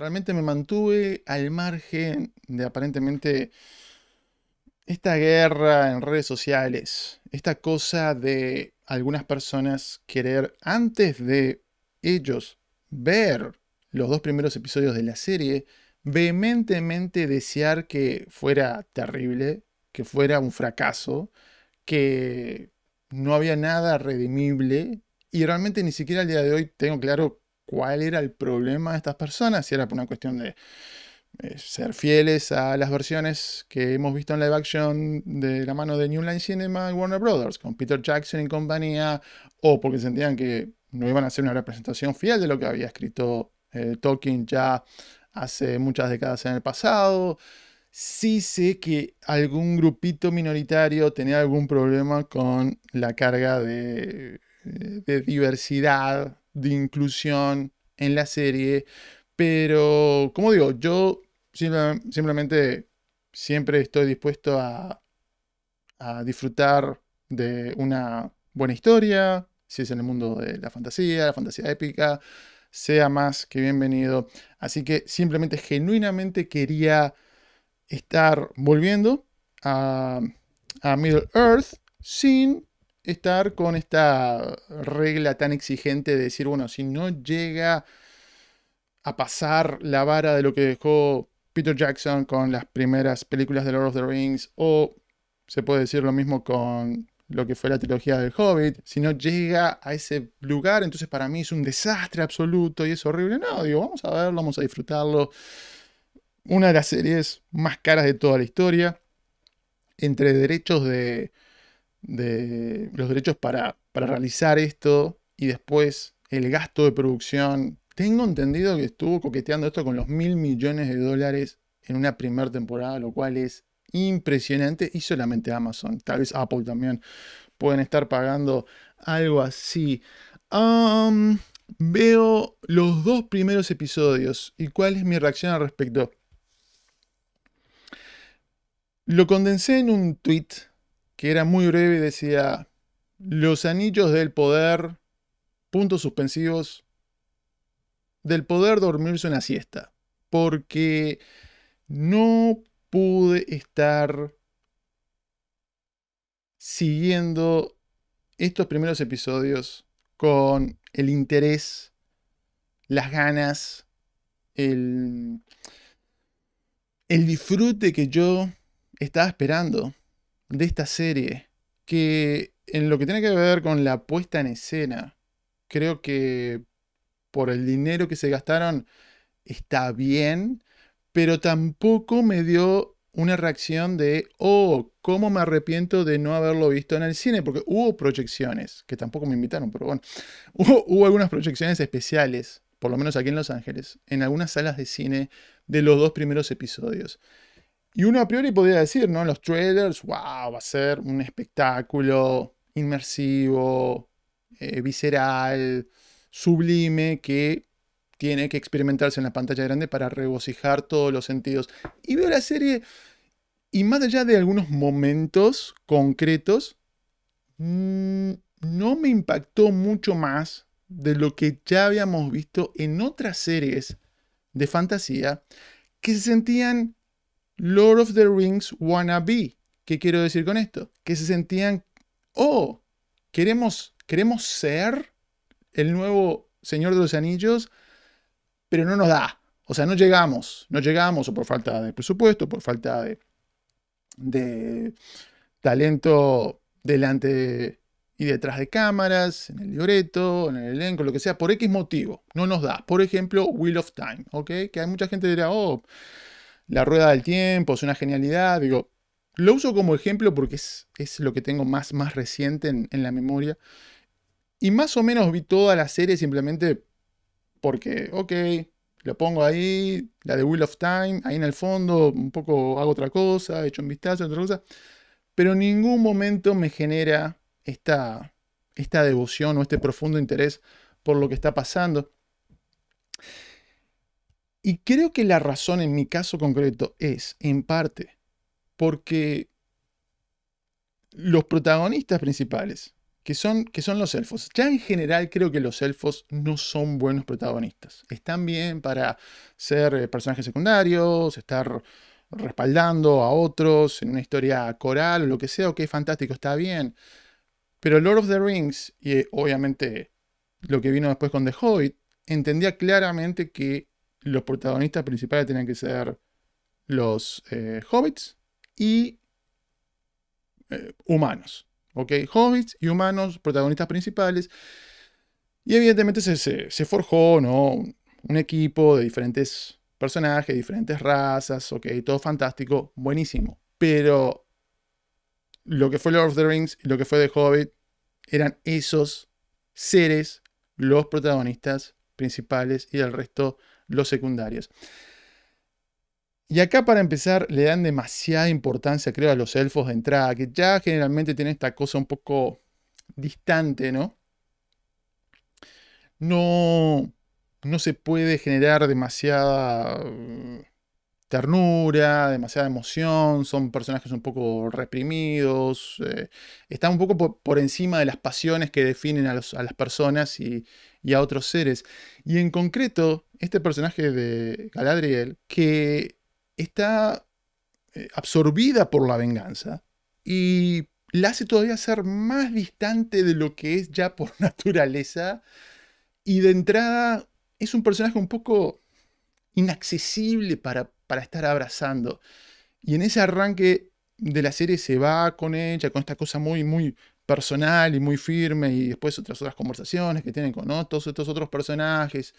Realmente me mantuve al margen de aparentemente esta guerra en redes sociales, esta cosa de algunas personas querer antes de ellos ver los dos primeros episodios de la serie, vehementemente desear que fuera terrible, que fuera un fracaso, que no había nada redimible y realmente ni siquiera al día de hoy tengo claro cuál era el problema de estas personas, si era por una cuestión de eh, ser fieles a las versiones que hemos visto en live action de la mano de New Line Cinema y Warner Brothers, con Peter Jackson y compañía, o porque sentían que no iban a hacer una representación fiel de lo que había escrito eh, Tolkien ya hace muchas décadas en el pasado. Sí sé que algún grupito minoritario tenía algún problema con la carga de eh, diversidad de inclusión en la serie, pero como digo, yo simplemente siempre estoy dispuesto a, a disfrutar de una buena historia, si es en el mundo de la fantasía, la fantasía épica, sea más que bienvenido. Así que simplemente, genuinamente quería estar volviendo a, a Middle Earth sin estar con esta regla tan exigente de decir, bueno, si no llega a pasar la vara de lo que dejó Peter Jackson con las primeras películas de Lord of the Rings, o se puede decir lo mismo con lo que fue la trilogía del Hobbit, si no llega a ese lugar, entonces para mí es un desastre absoluto y es horrible. No, digo, vamos a verlo, vamos a disfrutarlo. Una de las series más caras de toda la historia, entre derechos de de los derechos para, realizar esto y después el gasto de producción. Tengo entendido que estuvo coqueteando esto con los mil millones de dólares en una primera temporada, lo cual es impresionante y solamente Amazon, tal vez Apple también, pueden estar pagando algo así. veo los dos primeros episodios y cuál es mi reacción al respecto. Lo condensé en un tweet que era muy breve y decía, los anillos del poder, puntos suspensivos, del poder dormirse una siesta, porque no pude estar siguiendo estos primeros episodios con el interés, las ganas, el, el disfrute que yo estaba esperando de esta serie, que en lo que tiene que ver con la puesta en escena, creo que por el dinero que se gastaron está bien, pero tampoco me dio una reacción de, oh, cómo me arrepiento de no haberlo visto en el cine, porque hubo proyecciones, que tampoco me invitaron, pero bueno, hubo, hubo algunas proyecciones especiales, por lo menos aquí en Los Ángeles, en algunas salas de cine de los dos primeros episodios. Y uno a priori podría decir, ¿no? Los trailers, wow, va a ser un espectáculo inmersivo, eh, visceral, sublime, que tiene que experimentarse en la pantalla grande para regocijar todos los sentidos. Y veo la serie y más allá de algunos momentos concretos, mm, no me impactó mucho más de lo que ya habíamos visto en otras series de fantasía que se sentían Lord of the Rings wannabe. ¿Qué quiero decir con esto? Que se sentían, oh, queremos, queremos ser el nuevo Señor de los Anillos, pero no nos da. O sea, no llegamos, no llegamos, o por falta de presupuesto, por falta de, de talento delante y detrás de cámaras, en el libreto, en el elenco, lo que sea, por X motivo, no nos da. Por ejemplo, Wheel of Time, ¿ok? Que hay mucha gente que dirá, oh, la rueda del tiempo es una genialidad. Digo, lo uso como ejemplo porque es, lo que tengo más, más reciente en, la memoria. Y más o menos vi toda la serie simplemente porque, ok, lo pongo ahí, la de Wheel of Time, ahí en el fondo, un poco hago otra cosa, echo un vistazo, otra cosa. Pero en ningún momento me genera esta, esta devoción o este profundo interés por lo que está pasando. Y creo que la razón en mi caso concreto es, en parte, porque los protagonistas principales, que son, que son los elfos, ya en general creo que los elfos no son buenos protagonistas. Están bien para ser eh, personajes secundarios, estar respaldando a otros en una historia coral o lo que sea, es fantástico, está bien. Pero Lord of the Rings, y eh, obviamente lo que vino después con The Hobbit, entendía claramente que los protagonistas principales tenían que ser los eh, hobbits y eh, humanos. ¿Ok? Hobbits y humanos, protagonistas principales. Y evidentemente se, forjó ¿no? un, equipo de diferentes personajes, diferentes razas, ok, todo fantástico, buenísimo. Pero lo que fue Lord of the Rings y lo que fue The Hobbit eran esos seres los protagonistas principales y el resto los secundarios. Y acá para empezar le dan demasiada importancia, creo, a los elfos de entrada, que ya generalmente tienen esta cosa un poco distante, ¿no? No, no se puede generar demasiada mm, ternura, demasiada emoción, son personajes un poco reprimidos, eh, están un poco por, encima de las pasiones que definen a las personas y, y a otros seres. Y en concreto, este personaje de Galadriel, que está eh, absorbida por la venganza y la hace todavía ser más distante de lo que es ya por naturaleza. Y de entrada es un personaje un poco inaccesible para, para estar abrazando. Y en ese arranque de la serie se va con ella, con esta cosa muy, muy personal y muy firme y después otras otras conversaciones que tienen con todos estos otros personajes.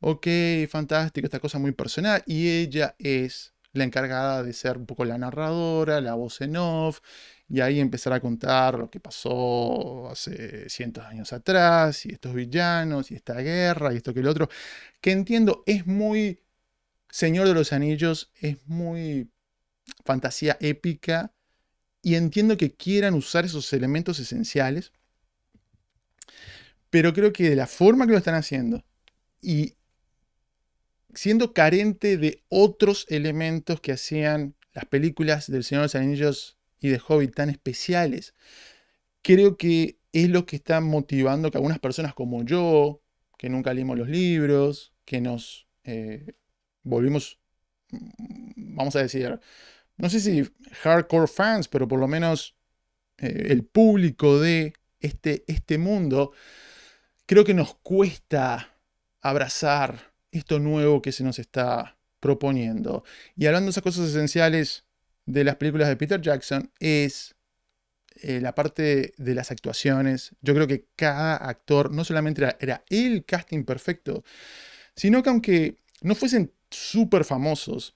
Ok, fantástico, esta cosa muy personal. Y ella es la encargada de ser un poco la narradora, la voz en off, y ahí empezar a contar lo que pasó hace cientos de años atrás, y estos villanos, y esta guerra, y esto que el otro, que entiendo es muy Señor de los Anillos, es muy fantasía épica, y entiendo que quieran usar esos elementos esenciales, pero creo que de la forma que lo están haciendo y siendo carente de otros elementos que hacían las películas del Señor de los Anillos y de Hobbit tan especiales, creo que es lo que está motivando que algunas personas como yo, que nunca leímos los libros, que nos eh, volvimos, mm, vamos a decir, no sé si hardcore fans, pero por lo menos eh, el público de este, este mundo, creo que nos cuesta abrazar esto nuevo que se nos está proponiendo. Y hablando de esas cosas esenciales de las películas de Peter Jackson, es eh, la parte de las actuaciones. Yo creo que cada actor no solamente era, era el casting perfecto, sino que aunque no fuesen súper famosos,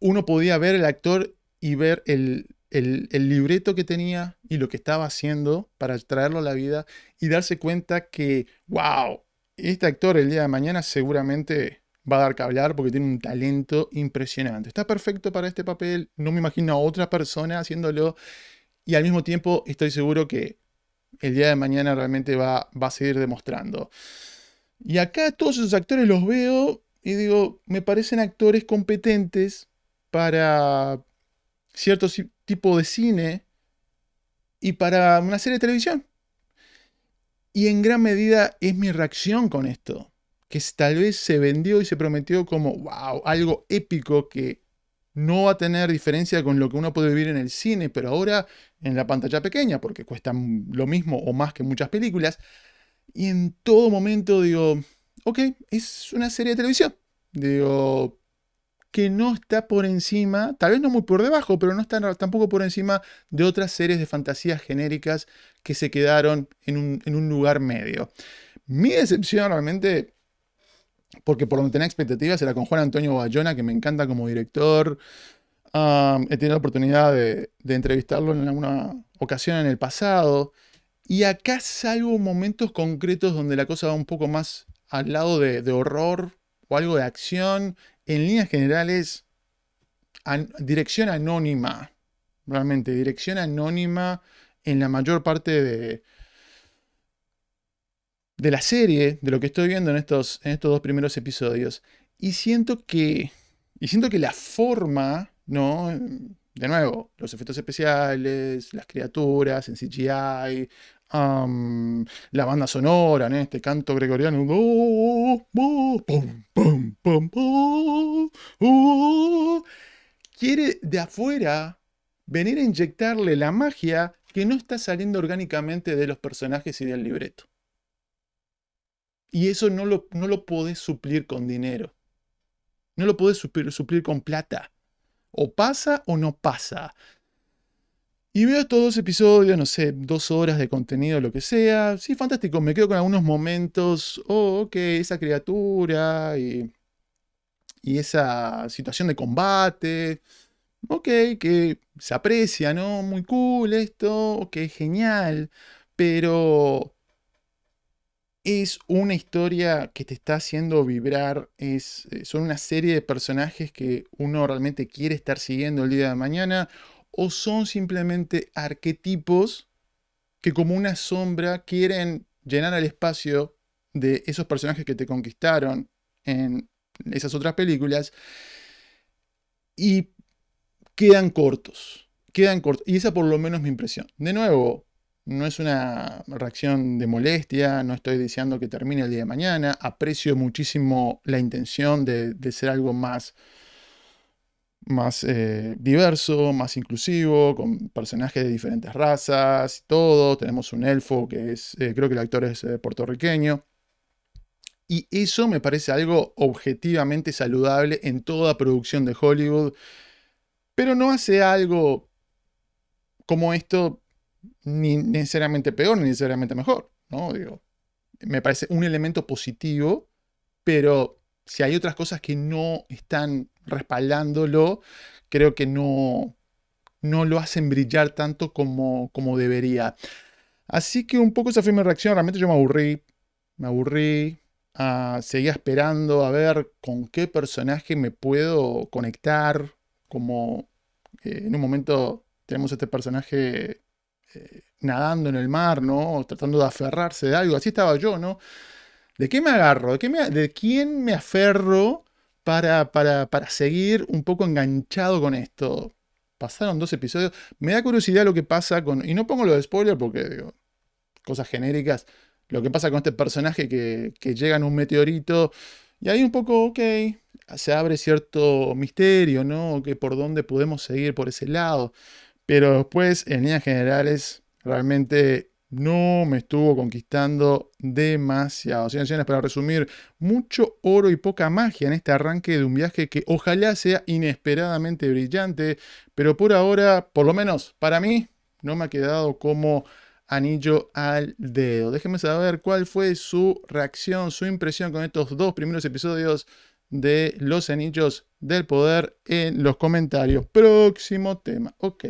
uno podía ver el actor y ver el, libreto que tenía y lo que estaba haciendo para traerlo a la vida y darse cuenta que, wow, este actor el día de mañana seguramente va a dar que hablar porque tiene un talento impresionante. Está perfecto para este papel, no me imagino a otra persona haciéndolo y al mismo tiempo estoy seguro que el día de mañana realmente va, va a seguir demostrando. Y acá todos esos actores los veo y digo, me parecen actores competentes, para cierto tipo de cine y para una serie de televisión. Y en gran medida es mi reacción con esto, que tal vez se vendió y se prometió como, wow, algo épico que no va a tener diferencia con lo que uno puede vivir en el cine, pero ahora en la pantalla pequeña, porque cuesta lo mismo o más que muchas películas. Y en todo momento digo, ok, es una serie de televisión. Digo, que no está por encima, tal vez no muy por debajo, pero no está tampoco por encima de otras series de fantasías genéricas que se quedaron en un, lugar medio. Mi decepción realmente, porque por donde tenía expectativas, era con Juan Antonio Bayona, que me encanta como director. Ah, he tenido la oportunidad de, entrevistarlo en alguna ocasión en el pasado. Y acá salgo momentos concretos donde la cosa va un poco más al lado de, de horror o algo de acción en líneas generales, dirección anónima, realmente, dirección anónima en la mayor parte de, de la serie, de lo que estoy viendo en estos, en estos dos primeros episodios. Y siento que. Y siento que la forma, ¿no? De nuevo, los efectos especiales, las criaturas en CGI, la banda sonora, este canto gregoriano. Uh, uh, uh, Quiere de afuera venir a inyectarle la magia que no está saliendo orgánicamente de los personajes y del libreto. Y eso no lo, no podés suplir con dinero. No lo podés suplir con plata. O pasa o no pasa. Y veo estos dos episodios, no sé, dos horas de contenido, lo que sea. Sí, fantástico, me quedo con algunos momentos. Oh, ok, esa criatura y, esa situación de combate. Ok, que se aprecia, ¿no? Muy cool esto. Ok, genial. Pero es una historia que te está haciendo vibrar. Es, eh, son una serie de personajes que uno realmente quiere estar siguiendo el día de mañana o son simplemente arquetipos que como una sombra quieren llenar el espacio de esos personajes que te conquistaron en esas otras películas y quedan cortos, quedan cortos. Y esa por lo menos es mi impresión. De nuevo, no es una reacción de molestia, no estoy deseando que termine el día de mañana, aprecio muchísimo la intención de, de ser algo más más eh, diverso, más inclusivo, con personajes de diferentes razas, y todo. Tenemos un elfo que es, eh, creo que el actor es eh, puertorriqueño. Y eso me parece algo objetivamente saludable en toda producción de Hollywood, pero no hace algo como esto ni necesariamente peor ni necesariamente mejor, ¿no? Digo, me parece un elemento positivo, pero si hay otras cosas que no están respaldándolo, creo que no, no lo hacen brillar tanto como, como debería. Así que un poco esa fue mi reacción, realmente yo me aburrí, me aburrí, ah, seguía esperando a ver con qué personaje me puedo conectar, como eh, en un momento tenemos este personaje eh, nadando en el mar, ¿no? tratando de aferrarse de algo, así estaba yo, ¿no? ¿De qué me agarro? ¿De, ¿De quién me aferro para, seguir un poco enganchado con esto. Pasaron dos episodios. Me da curiosidad lo que pasa con... Y no pongo lo de spoiler porque, digo, cosas genéricas. Lo que pasa con este personaje que, que llega en un meteorito. Y ahí un poco, ok, se abre cierto misterio, ¿no? Que por dónde podemos seguir por ese lado. Pero después, en líneas generales, realmente no, me estuvo conquistando demasiado. Señoras y señores, para resumir, mucho oro y poca magia en este arranque de un viaje que ojalá sea inesperadamente brillante, pero por ahora, por lo menos para mí, no me ha quedado como anillo al dedo. Déjenme saber cuál fue su reacción, su impresión con estos dos primeros episodios de Los Anillos del Poder en los comentarios. Próximo tema. Ok.